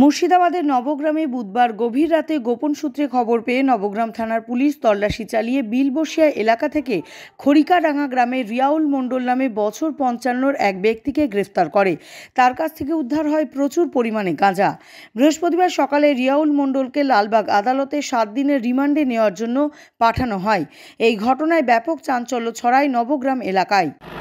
মুর্শিদাবাদের নবগ্রামে বুধবার গভীর রাতে গোপন সূত্রে খবর পেয়ে নবগ্রাম থানার পুলিশ তল্লাশি চালিয়ে বিলবসিয়া এলাকা থেকে খড়িকাডাঙ্গা গ্রামে রিয়াউল মণ্ডল নামে বছর পঞ্চান্নর এক ব্যক্তিকে গ্রেফতার করে তার কাছ থেকে উদ্ধার হয় প্রচুর পরিমাণে গাঁজা বৃহস্পতিবার সকালে রিয়াউল মণ্ডলকে লালবাগ আদালতে সাত দিনের রিমান্ডে নেওয়ার জন্য পাঠানো হয় এই ঘটনায় ব্যাপক চাঞ্চল্য ছড়ায় নবগ্রাম এলাকায়